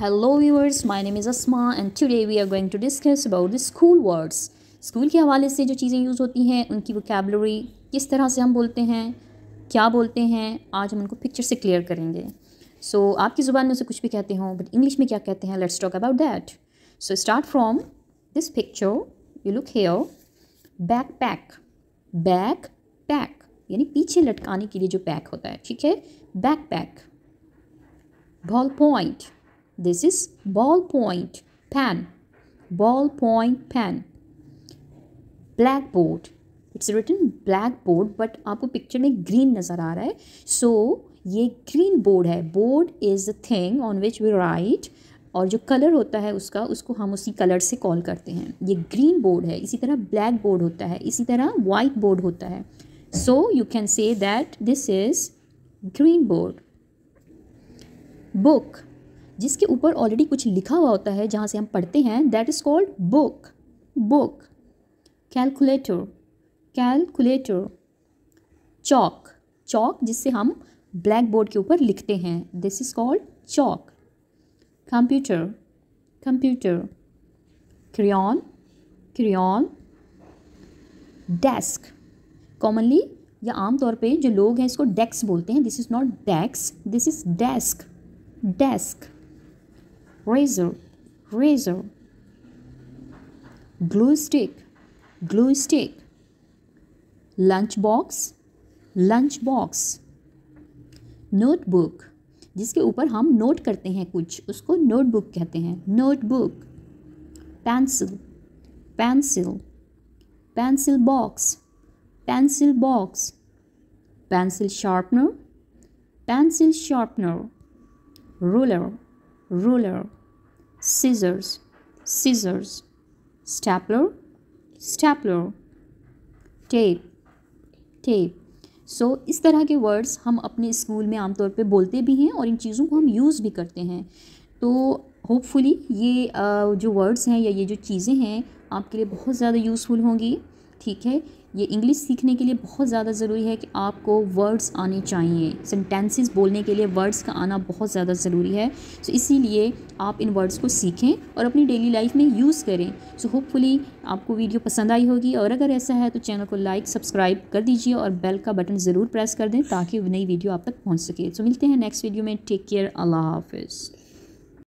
Hello viewers my name is Asma and today we are going to discuss about the school words school के हवाले से जो चीज़ें use होती हैं उनकी वोकेबलरी किस तरह से हम बोलते हैं क्या बोलते हैं आज हम उनको पिक्चर से क्लियर करेंगे सो so, आपकी ज़ुबान में उसे कुछ भी कहते हों बट इंग्लिश में क्या कहते हैं let's talk about that so start from this picture you look here backpack backpack यानी पीछे लटकाने के लिए जो पैक होता है ठीक है backpack ballpoint This is ballpoint pen. Ballpoint pen. Blackboard. It's written blackboard but आपको पिक्चर में ग्रीन नज़र आ रहा है सो so, ये ग्रीन बोर्ड है board is the thing on which we write और जो कलर होता है उसका उसको हम उसी कलर से कॉल करते हैं ये ग्रीन बोर्ड है इसी तरह ब्लैक बोर्ड होता है इसी तरह वाइट बोर्ड होता है so you can say that this is green board book जिसके ऊपर ऑलरेडी कुछ लिखा हुआ होता है जहाँ से हम पढ़ते हैं that is called book book calculator calculator chalk chalk जिससे हम ब्लैक बोर्ड के ऊपर लिखते हैं this is called chalk computer computer crayon crayon desk commonly या आमतौर पे जो लोग हैं इसको डेस्क बोलते हैं this is not desk this is desk desk razor razor glue stick glue stick lunch box lunch box notebook जिसके ऊपर हम नोट करते हैं कुछ उसको नोटबुक कहते हैं notebook pencil pencil pencil box pencil box pencil sharpener pencil sharpener ruler ruler scissors scissors stapler stapler tape tape so so, इस तरह के वर्ड्स हम अपने स्कूल में आमतौर पे बोलते भी हैं और इन चीज़ों को हम यूज़ भी करते हैं तो होपफुली ये जो वर्ड्स हैं या ये जो चीज़ें हैं आपके लिए बहुत ज़्यादा यूज़फुल होंगी ठीक है ये इंग्लिश सीखने के लिए बहुत ज़्यादा ज़रूरी है कि आपको वर्ड्स आने चाहिए सेंटेंसेस बोलने के लिए वर्ड्स का आना बहुत ज़्यादा ज़रूरी है सो so, इसीलिए आप इन वर्ड्स को सीखें और अपनी डेली लाइफ में यूज़ करें सो so, होपफुली आपको वीडियो पसंद आई होगी और अगर ऐसा है तो चैनल को लाइक सब्सक्राइब कर दीजिए और बेल का बटन ज़रूर प्रेस कर दें ताकि नई वीडियो आप तक पहुँच सके सो so, मिलते हैं नेक्स्ट वीडियो में टेक केयर अल्लाह हाफिज़